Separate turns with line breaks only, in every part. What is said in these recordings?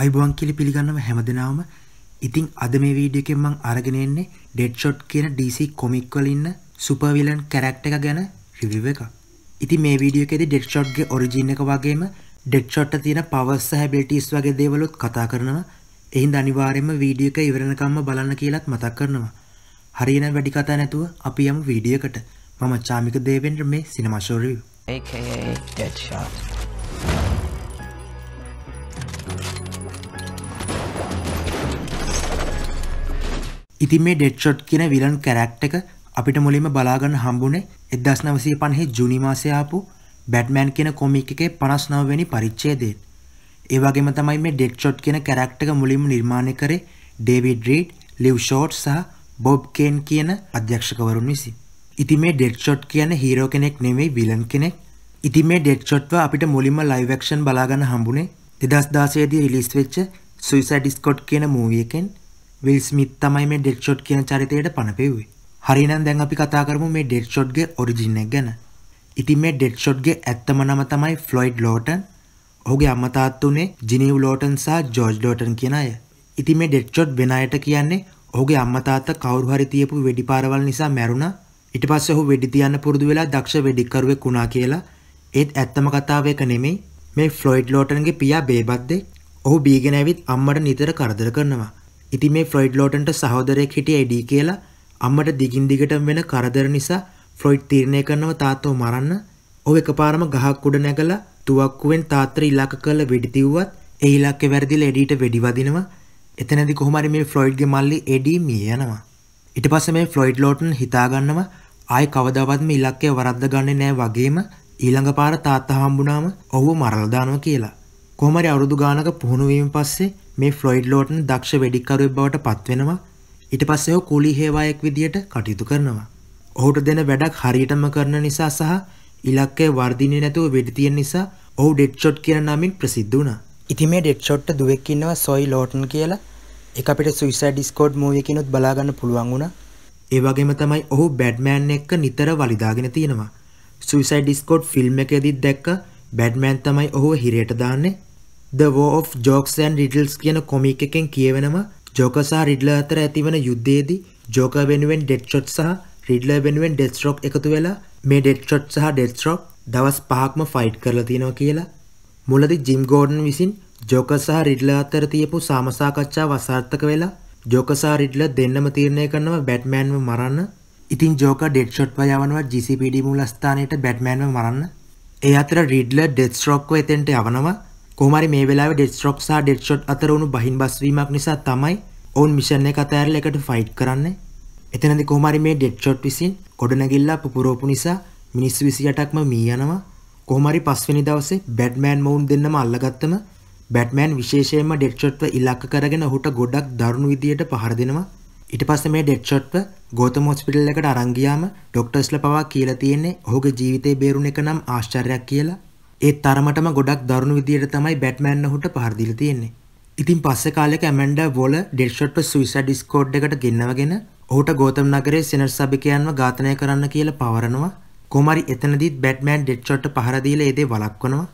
අයිබුවන් කියලි පිළිගන්නම හැම දෙනාවම ඉතිං අද මේ වීඩියකෙන් මං අරගෙනෙන්නේ ඩෙඩ්ෂොට් කියන DC කොමික්වල ඉන්න සුපවිලන් කැරක්ට එක ගැන රිවිව එක ඉති මේ වීඩියකෙද ඩෙක්ෂොට්ගේ ඔරිජින එක වගේම ඩෙක්ෂොට්ට තියෙන පවස්ස හැබිලිටිස් වගේ දේවලුත් කතා කරනවා එහින් අනිවාරෙන්ම වීඩිය එක ඉවරණකම්ම බලන්න කියලත් මතක් කරනවා හරියන වැඩි කතා නැතුව අපි යම වීඩියකට මම චාමික දේවෙන්ට මේ සිනමශෝරවි AKA Deadshot. ඉතින් මේ ඩෙඩ්ෂොට් කියන විලන් කැරක්ට එක අපිට මුලින්ම බලාගන්න හම්බුනේ 1950 ජුනි මාසයේ ආපු බැට්මෑන් කියන කොමික් එකේ 59 වෙනි පරිච්ඡේදයෙන්. ඒ වගේම තමයි මේ ඩෙඩ්ෂොට් කියන කැරක්ට එක මුලින්ම නිර්මාණය කරේ ඩේවිඩ් රීඩ්, ලිව් ෂෝට් සහ බොබ් කේන් කියන අධ්‍යක්ෂකවරුන් විසින්. ඉතින් මේ ඩෙඩ්ෂොට් කියන හීරෝ කෙනෙක් නෙමෙයි විලන් කෙනෙක්. ඉතින් මේ ඩෙඩ්ෂොට්ව අපිට මුලින්ම ලයිව් ඇක්ෂන් බලාගන්න හම්බුනේ 2016 දී රිලීස් වෙච්ච සුයිසයිඩ් ස්කොට් කියන මූවී එකෙන්. විල් ස්මිත් තමයි මේ ඩෙඩ් ෂොට් කියන චරිතයට පනපෙව්වේ. හරිනම් දැන් අපි කතා කරමු මේ ඩෙඩ් ෂොට්ගේ ඔරිජින් එක ගැන. ඉතින් මේ ඩෙඩ් ෂොට්ගේ ඇත්තම නම තමයි ෆ්ලොයිඩ් ලෝටන්. ඔහුගේ අම්මා තාත්තා උනේ ජිනීව් ලෝටන් සහ ජෝර්ජ් ලෝටන් කියන අය. ඉතින් මේ ඩෙඩ් ෂොට් වෙන අයට කියන්නේ ඔහුගේ අම්මා තාත්තා කවුරු හරි තියපු වෙඩිපාරවල් නිසා මැරුණා. ඊට පස්සේ ඔහු වෙඩි තියන්න පුරුදු වෙලා දක්ෂ වෙඩිකරුවෙක් වුණා කියලා. ඒත් ඇත්තම කතාව ඒක නෙමෙයි. මේ ෆ්ලොයිඩ් ලෝටන්ගේ පියා බේබද්දෙක්. ඔහු බීගෙන ඇවිත් අම්මට නිතර කරදර කරනවා. ඉතින් මේ ෆ්ලොයිඩ් ලෝටන්ට සහෝදරයෙක් හිටියේ ඩී කියලා අම්මට දිගින් දිගටම වෙන කරදර නිසා ෆ්ලොයිඩ් තීරණය කරනව තාත්තව මරන්න. ඔහු එකපාරම ගහක් උඩ නැගලා තුවක්කුවෙන් තාත්තට ඉලක්ක කරලා වෙඩි තියුවත් ඒ ඉලක්කේ වැරදිලා එඩීට වෙඩි වදිනවා. එතනදි කොහොම හරි මේ ෆ්ලොයිඩ්ගේ මල්ලි එඩී මිය යනවා. ඊට පස්සේ මේ ෆ්ලොයිඩ් ලෝටන් හිතාගන්නවා ආයි කවදාවත් මේ ඉලක්කය වරද්ද ගන්නේ නැහැ වගේම ඊළඟ පාර තාත්තා හම්බුනාම ඔහුව මරලා දානවා කියලා. කොහොම හරි අවුරුදු ගානක පුහුණු වීම පස්සේ මේ ෆ්ලොයිඩ් ලෝටන් දක්ෂ වෙඩික්කරුවෙක් බවට පත්වෙනවා ඊට පස්සේ ඔහු කුලී හේවායෙක් විදියට කටයුතු කරනවා. ඔහුට දෙන වැඩක් හරියටම කරන නිසා සහ ඉලක්කය වර්ධින්නේ නැතුව වෙඩි තියෙන නිසා ඔහු ඩෙඩ් ෂොට් කියන නමින් ප්‍රසිද්ධ වුණා. ඉතින් මේ ඩෙඩ් ෂොට්ට දුවෙක් ඉන්නවා සොයි ලෝටන් කියලා. ඒක අපිට සුයිසයිඩ් ස්කෝඩ් මූවි එකකිනුත් බලා ගන්න පුළුවන් වුණා. ඒ වගේම තමයි ඔහු බැඩ්මෑන් එක්ක නිතර වලිදාගෙන තියෙනවා. සුයිසයිඩ් ස්කෝඩ් ෆිල්ම් එකේදීත් දැක්ක බැඩ්මෑන් තමයි ඔහුව හිරයට දාන්නේ The War of Jokes and Riddles කියන කොමික් එකෙන් කියවෙනම ජෝකර් සහ රිඩ්ලර් අතර ඇතිවන යුද්ධයේදී ජෝකර් වෙනුවෙන් ඩෙඩ්ෂොට් සහ රිඩ්ලර් වෙනුවෙන් ඩෙඩ්ස්ට්‍රොක් එකතු වෙලා මේ ඩෙඩ්ෂොට් සහ ඩෙඩ්ස්ට්‍රොක් දවස් 5ක්ම ෆයිට් කරලා තියෙනවා කියලා මුලදී ජිම් ගෝඩන් විසින් ජෝකර් සහ රිඩ්ලර් අතර තියපු සාමසාකච්ඡාව අසාර්ථක වෙලා ජෝකර් සහ රිඩ්ලර් දෙන්නම තීරණය කරනවා බැට්මෑන්ව මරන්න ඉතින් ජෝක ඩෙඩ්ෂොට්ව යවනවා GCPD මුලස්ථානයට බැට්මෑන්ව මරන්න ඒ අතර රිඩ්ලර් ඩෙඩ්ස්ට්‍රොක්ව එතෙන්ට යවනවා කොහොමරි මේ වෙලාවේ ඩෙඩ්ස්ට්‍රොක් සහ ඩෙඩ්ෂොට් අතර වුණු බහින් බස් වීමක් නිසා තමයි ඔවුන් මිෂන් එක අතහැරලා එකට ෆයිට් කරන්නේ. එතනදී කොහොමරි මේ ඩෙඩ්ෂොට් විසින් ගොඩනැගිල්ල පුපුරවපු නිසා මිනිස්සු 28ක්ම මී යනවා. කොහොමරි පස්වෙනි දවසේ බැට්මෑන් මොවුන් දෙන්නම අල්ලගත්තම බැට්මෑන් විශේෂයෙන්ම ඩෙඩ්ෂොට්ව ඉලක්ක කරගෙන ඔහුට ගොඩක් දරුණු විදියට පහර දෙනවා. ඊට පස්සේ මේ ඩෙඩ්ෂොට්ව ගෝතම හොස්පිටල් එකට අරන් ගියාම ඩොක්ටර්ස්ලා පවා කියලා තියෙන්නේ ඔහුගේ ජීවිතේ බේරුණ එක නම් ආශ්චර්යයක් කියලා. ඒ තරමටම ගොඩක් දරුණු විදියට තමයි බැට්මෑන් ඔහුට පහර දීලා තියෙන්නේ. ඉතින් පස්සේ කාලයක ඇමැන්ඩා වොල ඩෙඩ්ෂොට්ව සුයිසයිඩ් ස්කෝඩ් එකට ගෙන්නවගෙන ඔහුට ගෝතම් නගරයේ සෙනට් සභිකයන්ව ඝාතනය කරන්න කියලා පවරනවා. කොමාරි එතනදිත් බැට්මෑන් ඩෙඩ්ෂොට්ට පහර දීලා ඒ දේ වළක්වනවා.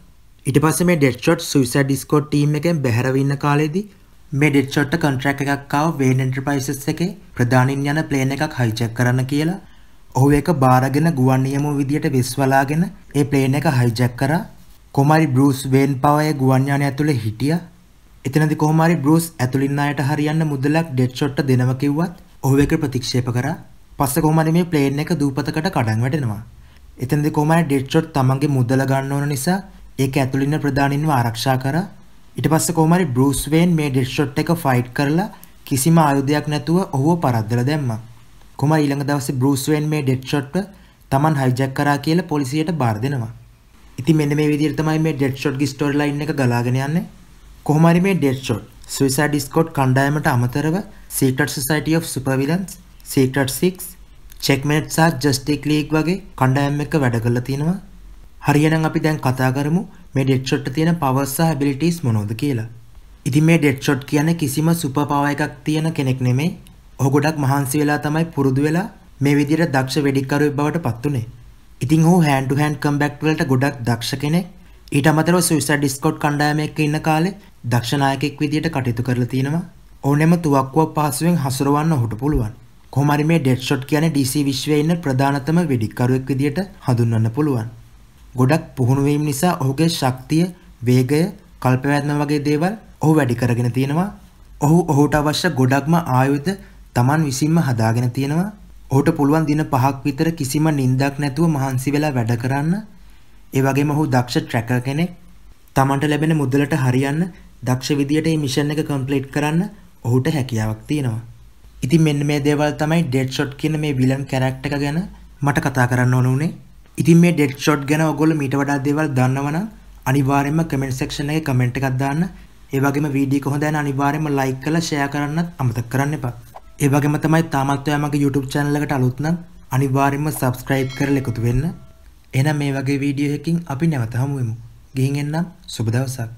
ඊට පස්සේ මේ ඩෙඩ්ෂොට් සුයිසයිඩ් ස්කෝඩ් ටීම් එකෙන් බැහැරව ඉන්න කාලෙදී මේ ඩෙඩ්ෂොට්ට කොන්ට්‍රැක්ට් එකක් ආව වේන් එන්ටර්ප්‍රයිසස් එකේ ප්‍රධානින් යන ප්ලේන් එකක් හයිජැක් කරන්න කියලා ඔහු එක බාරගෙන ගුවන් නියමුව විදියට විශ්වලාගෙන ඒ ප්ලේන් එක හයිජැක් කරා. කොමරි බෲස් වේන් පවයේ ගුවන් යානය ඇතුලේ හිටියා. එතනදී කොහොමරි බෲස් ඇතුලින් අයට හරියන්න මුදලක් ඩෙඩ් ෂොට් දෙනව කිව්වත් ඔහු එක ප්‍රතික්ෂේප කරා. පස්සේ කොහොමරි මේ ප්ලේන් එක දූපතකට කඩන් වැටෙනවා. එතනදී කොහොමරි ඩෙඩ් ෂොට් තමන්ගේ මුදල ගන්න ඕන නිසා ඒක ඇතුලින් ප්‍රධානින්ව ආරක්ෂා කරා. ඊට පස්සේ කොහොමරි බෲස් වේන් මේ ඩෙඩ් ෂොට් එක ෆයිට් කරලා කිසිම ආයුධයක් නැතුව ඔහුව පරද්දලා දැම්මා. කුමර ඊළඟ දවසේ බෲස් වෙන් මේ ඩෙඩ් ෂොට්ව Taman hijack කරා කියලා පොලිසියට බාර දෙනවා. ඉතින් මෙන්න මේ විදිහට තමයි මේ ඩෙඩ් ෂොට්ගේ ස්ටෝරි ලයින් එක ගලාගෙන යන්නේ. කොහොම හරි මේ ඩෙඩ් ෂොට් සුයිසයිඩ් ස්කොඩ් කණ්ඩායමට අමතරව Secret Society of super villains, Secret 6, Checkmate සහ ජස්ටික් ලීග් වගේ කණ්ඩායම් එක්ක වැඩ කරලා තිනවා. හරියනම් අපි දැන් කතා කරමු මේ ඩෙඩ් ෂොට්ට තියෙන පවර්ස් සහ ඇබිලිටීස් මොනවද කියලා. ඉතින් මේ ඩෙඩ් ෂොට් කියන්නේ කිසිම සුපර් පවර් එකක් තියෙන කෙනෙක් නෙමෙයි. ඔහු ගොඩක් මහන්සි වෙලා තමයි පුරුදු වෙලා මේ විදිහට දක්ෂ වෙඩික්කරුවෙක් බවට පත් වුනේ. ඉතින් ඔහු හෑන්ඩ් ටු හෑන්ඩ් කම්බැක් වලට ගොඩක් දක්ෂ කෙනෙක්. ඊට අමතරව සුයිසයිඩ් ස්කොට් කණ්ඩායමක ඉන්න කාලේ දක්ෂ නායකයෙක් විදිහට කටයුතු කරලා තිනවා. ඕනෙම තුවක්කුවක් පහසුවෙන් හසුරවන්න ඔහුට පුළුවන්. කොහොම හරි මේ ඩෙඩ් ෂොට් කියන්නේ DC විශ්වයේ ඉන්න ප්‍රධානතම වෙඩික්කරුවෙක් විදිහට හඳුන්වන්න පුළුවන්. ගොඩක් පුහුණු වීම නිසා ඔහුගේ ශක්තිය, වේගය, කල්පවැත්ම වගේ දේවල් ඔහු වැඩි කරගෙන තිනවා. ඔහු ඔහුට අවශ්‍ය ගොඩක්ම ආයුධ Taman විසින්ම හදාගෙන තියෙනවා. ඔහුට පුළුවන් දින 5ක් විතර කිසිම නිින්දක් නැතුව මහන්සි වෙලා වැඩ කරන්න. ඒ වගේම ඔහු දක්ෂ ට්‍රැකර් කෙනෙක්. Tamanට ලැබෙන මුදලට හරියන්න දක්ෂ විදියට මේ මිෂන් එක කම්ප්ලීට් කරන්න ඔහුට හැකියාවක් තියෙනවා. ඉතින් මෙන්න මේ දේවල් තමයි ඩෙඩ් ෂොට් කියන මේ විලන් කැරක්ටර් එක ගැන මට කතා කරන්න ඕන උනේ. ඉතින් මේ ඩෙඩ් ෂොට් ගැන ඔයගොල්ලෝ මීට වඩා දේවල් දන්නවනම් අනිවාර්යයෙන්ම කමෙන්ට් සෙක්ෂන් එකේ කමෙන්ට් එකක් දාන්න. ඒ වගේම වීඩියෝ එක හොඳ නැණ අනිවාර්යයෙන්ම ලයික් කරලා ෂෙයා කරන්නත් අමතක කරන්න එපා. ඒ වගේම තමයි තාමත් ඔයා මගේ YouTube channel එකට අලුත් නම් අනිවාර්යයෙන්ම subscribe කරලා එකතු වෙන්න. එහෙනම් මේ වගේ වීඩියෝ එකකින් අපි නැවත හමු වෙමු. ගිහින් එන්නම් සුබ දවසක්.